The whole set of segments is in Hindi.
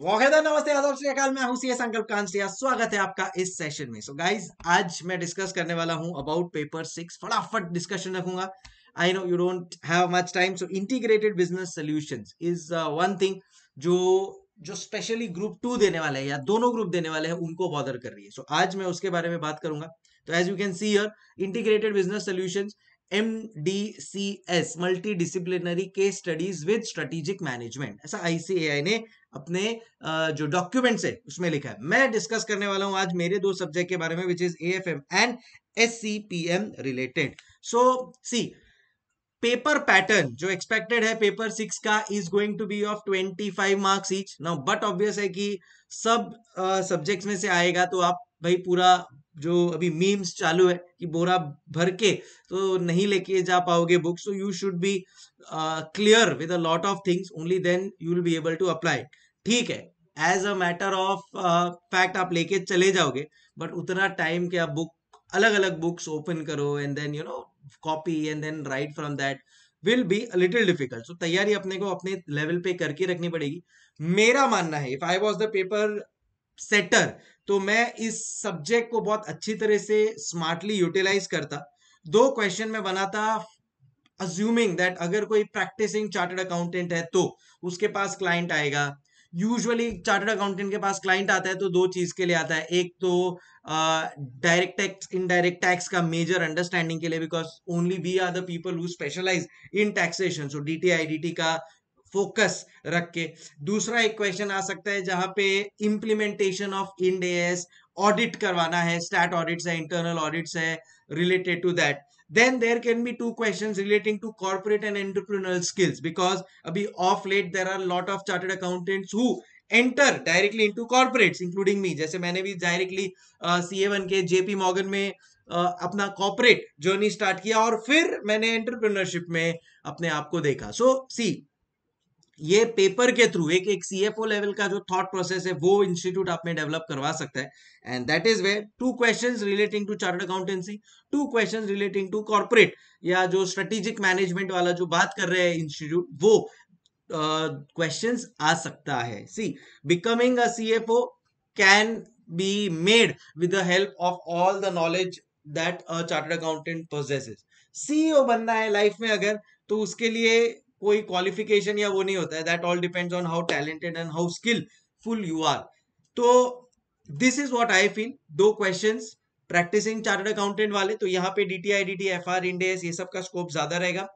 मोहेदा नमस्ते आदाब श्रीकाल मैं हूं सीएस संकल्प कांसिया स्वागत है आपका इस सेशन में सो so गाइस आज मैं डिस्कस करने वाला हूं अबाउट पेपर सिक्स फटाफट डिस्कशन रखूंगा I know you don't have much time so integrated business solutions is one thing जो जो स्पेशली ग्रुप टू देने वाले हैं या दोनों ग्रुप देने वाले हैं उनको बॉदर कर रही है सो so, आज मैं उसके बारे में बात करूंगा तो as you can see here integrated business solution M S multi disciplinary case studies with strategic management ऐसा आईसीएआई ने अपने जो डॉक्यूमेंट है उसमें लिखा है मैं डिस्कस करने वाला हूं आज मेरे दो सब्जेक्ट के बारे में which is F M and S C P M related so C paper pattern जो एक्सपेक्टेड है पेपर सिक्स का is going to be of twenty five marks each now but obvious है कि सब सब्जेक्ट्स uh, में से आएगा तो आप भाई पूरा जो अभी मीम्स चालू है कि बोरा भर के तो नहीं लेके जा पाओगे books so you should be clear with a lot of things only then you will be able to apply ठीक है as a matter of fact आप लेके चले जाओगे बट उतना टाइम के आप बुक अलग अलग बुक्स ओपन करो and then you know copy and then write from that will be little difficult so तैयारी अपने को अपने लेवल पे करके रखनी पड़ेगी मेरा मानना है if I was the paper setter तो मैं इस सब्जेक्ट को बहुत अच्छी तरह से स्मार्टली यूटिलाइज करता दो क्वेश्चन में बनाता अज्यूमिंग दैट अगर कोई प्रैक्टिसिंग चार्टर्ड अकाउंटेंट है तो उसके पास क्लाइंट आएगा यूजुअली चार्टर्ड अकाउंटेंट के पास क्लाइंट आता है तो दो चीज के लिए आता है एक तो डायरेक्ट टैक्स इनडायरेक्ट टैक्स का मेजर अंडरस्टैंडिंग के लिए because only we are the people who specialise in taxation so T का फोकस रख के दूसरा एक क्वेश्चन आ सकता है जहां पे implementation of Ind S audit करवाना है स्टैट ऑडिट्स है इंटरनल ऑडिट्स है related to that then there can be two questions relating to corporate and entrepreneurial skills because abhi off late there are a lot of chartered accountants who enter directly into corporates including me जैसे मैंने भी directly सी ए वन के जेपी मॉगन में Uh, अपना कॉपरेट जर्नी स्टार्ट किया और फिर मैंने एंटरप्रेन्योरशिप में अपने आप को देखा सो सी ये पेपर के थ्रू एक एक सीएफओ लेवल का जो थॉट प्रोसेस है वो इंस्टीट्यूट आप में डेवलप करवा सकता है and that is way two questions relating to chartered accountancy two questions relating to corporate या जो स्ट्रेटेजिक मैनेजमेंट वाला जो बात कर रहे हैं इंस्टीट्यूट वो क्वेश्चंस uh, आ सकता है see becoming a CFO can be made with the help of all the knowledge that a chartered accountant possesses CEO बनना है लाइफ में अगर तो उसके लिए कोई क्वालिफिकेशन या वो नहीं होता है that all depends on how talented and how skillful you are तो this is what I feel दो क्वेश्चन प्रैक्टिसिंग चार्टर्ड अकाउंटेंट वाले तो यहाँ पे D T I D T F R Ind AS ये सब का स्कोप ज्यादा रहेगा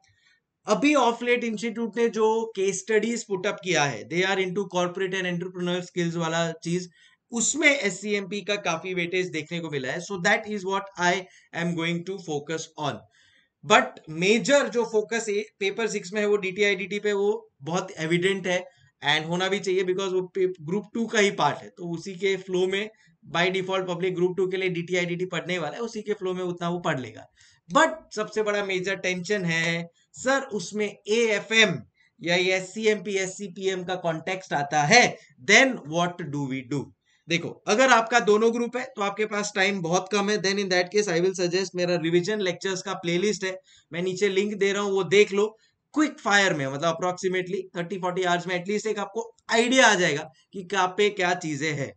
अभी ऑफलेट इंस्टीट्यूट ने जो केस स्टडीज पुटअप किया है they are into corporate and entrepreneur skills वाला चीज उसमें एस का काफी वेटेज देखने को मिला है so that is what I am going to focus on but major जो फोकस पेपर सिक्स में है वो डी टी पे वो बहुत एविडेंट है एंड होना भी चाहिए बिकॉज वो ग्रुप टू का ही पार्ट है तो उसी के फ्लो में by default public group two के लिए डी टी पढ़ने वाला है उसी के फ्लो में उतना वो पढ़ लेगा बट सबसे बड़ा मेजर टेंशन है सर उसमें ए एफ एम या S C M P S C P M का कॉन्टेक्स्ट आता है then what do we do देखो अगर आपका दोनों ग्रुप है तो आपके पास टाइम बहुत कम है then in that case I will suggest मेरा रिवीजन लेक्चर्स का प्लेलिस्ट है मैं नीचे लिंक दे रहा हूँ वो देख लो क्विक फायर में मतलब अप्रोक्सीमेटली थर्टी फोर्टी आवर्स में एटलीस्ट एक आपको आइडिया आ जाएगा कि कहाँ पे क्या चीजें हैं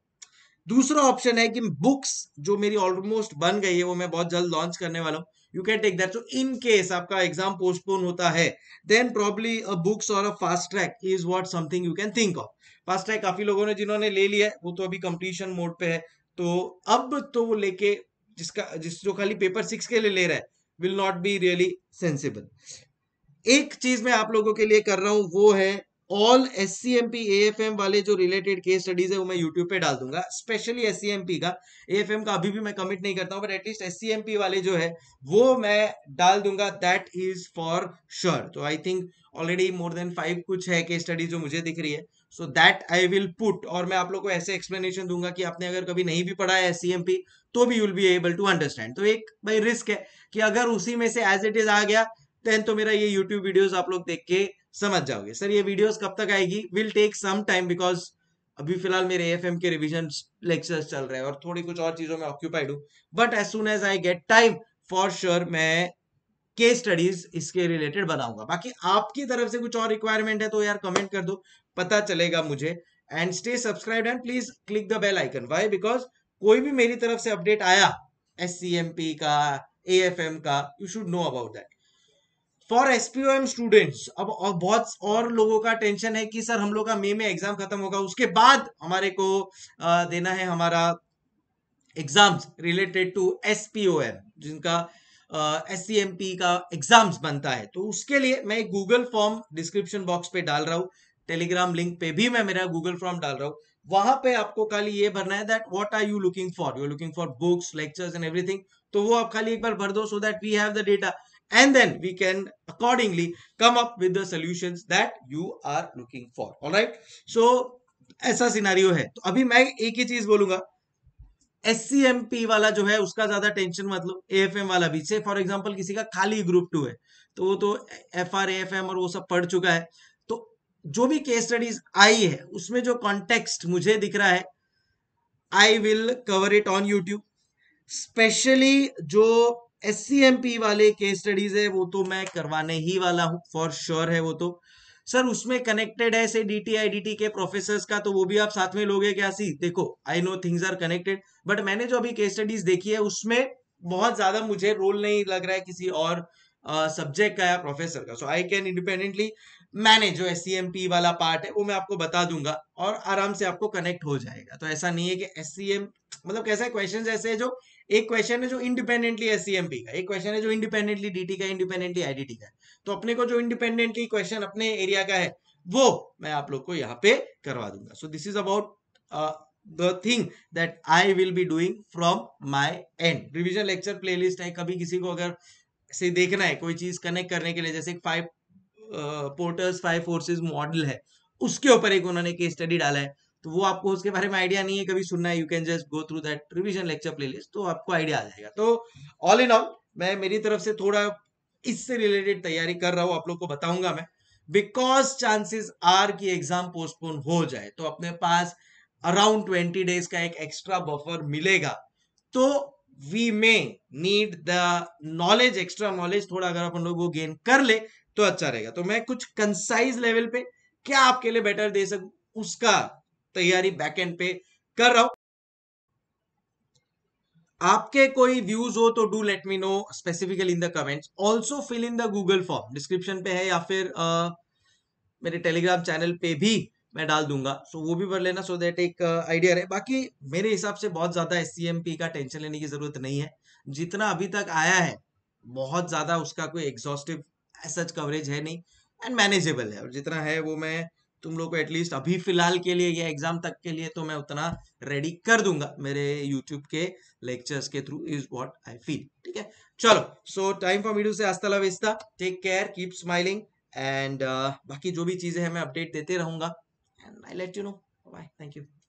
दूसरा ऑप्शन है कि बुक्स जो मेरी ऑलमोस्ट बन गई है वो मैं बहुत जल्द लॉन्च करने वाला हूँ you can take that so in case आपका एग्जाम पोस्टपोन होता है देन प्रॉब्ली अ बुक्स और a fast track is what something you can think of fast track काफी लोगों ने जिन्होंने ले लिया है वो तो अभी कंप्लीशन मोड पे है तो अब तो वो लेके जिसका जिस जो खाली पेपर सिक्स के लिए ले रहा है will not be really sensible एक चीज मैं आप लोगों के लिए कर रहा हूं वो है all S C M P F M वाले जो रिलेटेड केस स्टडीज है वो मैं यूट्यूब पे डाल दूंगा specially S C M P का एफ एम का अभी भी मैं कमिट नहीं करता हूं but at least S C M P वाले जो है वो मैं डाल दूंगा दैट इज फॉर श्योर तो I think already more than five कुछ है केस स्टडीज जो मुझे दिख रही है so that I will put और मैं आप लोग को ऐसे एक्सप्लेनेशन दूंगा कि आपने अगर कभी नहीं भी पढ़ा है एस तो भी you'll be able to understand तो एक भाई रिस्क है कि अगर उसी में से एज इट इज आ गया देन तो मेरा ये यूट्यूब वीडियोज आप लोग देख के समझ जाओगे सर ये वीडियोस कब तक आएगी will take some time because अभी फिलहाल मेरे एफ के रिविजन लेक्चर्स चल रहे हैं और थोड़ी कुछ और चीजों में ऑक्यूपाइड हूँ but as soon as I get time for sure मैं के स्टडीज इसके रिलेटेड बनाऊंगा बाकी आपकी तरफ से कुछ और रिक्वायरमेंट है तो यार कमेंट कर दो पता चलेगा मुझे and stay subscribe and please click the bell icon why because कोई भी मेरी तरफ से अपडेट आया एस का ए का you should know about that for SPOM students अब बहुत और लोगों का टेंशन है कि सर हम लोग का मई में एग्जाम खत्म होगा उसके बाद हमारे को देना है हमारा एग्जाम्स रिलेटेड टू एसपीओएम जिनका एस uh, का एग्जाम्स बनता है तो उसके लिए मैं गूगल फॉर्म डिस्क्रिप्शन बॉक्स पे डाल रहा हूँ टेलीग्राम लिंक पे भी मैं मेरा गूगल फॉर्म डाल रहा हूँ वहां पे आपको खाली ये भरना है that what are you looking for you looking for books lectures and everything तो वो आप खाली एक बार भर दो so that we have the data and then we can accordingly come up with the solutions that you are looking for all right so ऐसा सिनारियो है तो अभी मैं एक ही चीज बोलूंगा एस वाला जो है उसका ज्यादा टेंशन मतलब ए वाला भी से फॉर एग्जाम्पल किसी का खाली ग्रुप टू है तो वो तो एफ आर एफ एम और वो सब पढ़ चुका है तो जो भी केस स्टडीज आई है उसमें जो कॉन्टेक्स्ट मुझे दिख रहा है I will cover it on YouTube specially जो एस वाले केस स्टडीज है वो तो मैं करवाने ही वाला हूँ फॉर श्योर है वो तो सर उसमें कनेक्टेड है से डीटीआईडीटी के प्रोफेसर का तो वो भी आप साथ में लोगे क्या सी देखो I know things are connected but मैंने जो अभी केस स्टडीज देखी है उसमें बहुत ज्यादा मुझे रोल नहीं लग रहा है किसी और सब्जेक्ट uh, का या प्रोफेसर का सो आई कैन इंडिपेंडेंटली मैंने जो एस वाला पार्ट है वो मैं आपको बता दूंगा और आराम से आपको कनेक्ट हो जाएगा तो ऐसा नहीं है कि एस मतलब कैसा है क्वेश्चन ऐसे है जो एक क्वेश्चन है जो इंडिपेंडेंटली एस का एक क्वेश्चन है जो इंडिपेंडेंटली डी का इंडिपेंडेंटली आई का तो अपने को जो इंडिपेंडेंटली क्वेश्चन अपने एरिया का है वो मैं आप लोग को यहाँ पे करवा दूंगा so this is about the thing that I will be doing from my end revision lecture playlist है कभी किसी को अगर से देखना है कोई चीज कनेक्ट करने के लिए जैसे five Porter's five forces model है उसके ऊपर एक उन्होंने केस स्टडी डाला है तो वो आपको उसके बारे में आइडिया नहीं है कभी सुनना है you can just go through that revision lecture playlist तो आपको आइडिया आ जाएगा तो ऑल इन ऑल मैं मेरी तरफ से थोड़ा इससे रिलेटेड तैयारी कर रहा हूँ आप लोग को बताऊंगा मैं बिकॉज चांसेस आर की एग्जाम पोस्टपोन हो जाए तो अपने पास अराउंड ट्वेंटी डेज का एक एक्स्ट्रा बफर मिलेगा तो we may need the knowledge extra knowledge थोड़ा अगर अपन लोग वो गेन कर ले तो अच्छा रहेगा तो मैं कुछ कंसाइज लेवल पे क्या आपके लिए बेटर दे सकू उसका तैयारी बैकएंड पे कर रहा हूं आपके कोई व्यूज हो तो do let me know specifically in the comments also fill in the Google form description पे है या फिर आ, मेरे टेलीग्राम चैनल पे भी मैं डाल दूंगा सो so, वो भी भर लेना सो so देट एक आइडिया रहे बाकी मेरे हिसाब से बहुत ज्यादा एस का टेंशन लेने की जरूरत नहीं है जितना अभी तक आया है बहुत ज्यादा उसका कोई एग्जॉस्टिव सच कवरेज तो है नहीं एंड मैनेजेबल है और जितना है वो मैं तुम लोग को एटलीस्ट अभी फिलहाल के लिए या एग्जाम तक के लिए तो मैं उतना रेडी कर दूंगा मेरे यूट्यूब के लेक्चर्स के through is what I feel ठीक है चलो सो टाइम फॉर वीडियो से आस्ता लवेस्ता take care keep smiling and बाकी जो भी चीजें हैं मैं अपडेट देते रहूंगा and I let you know bye thank you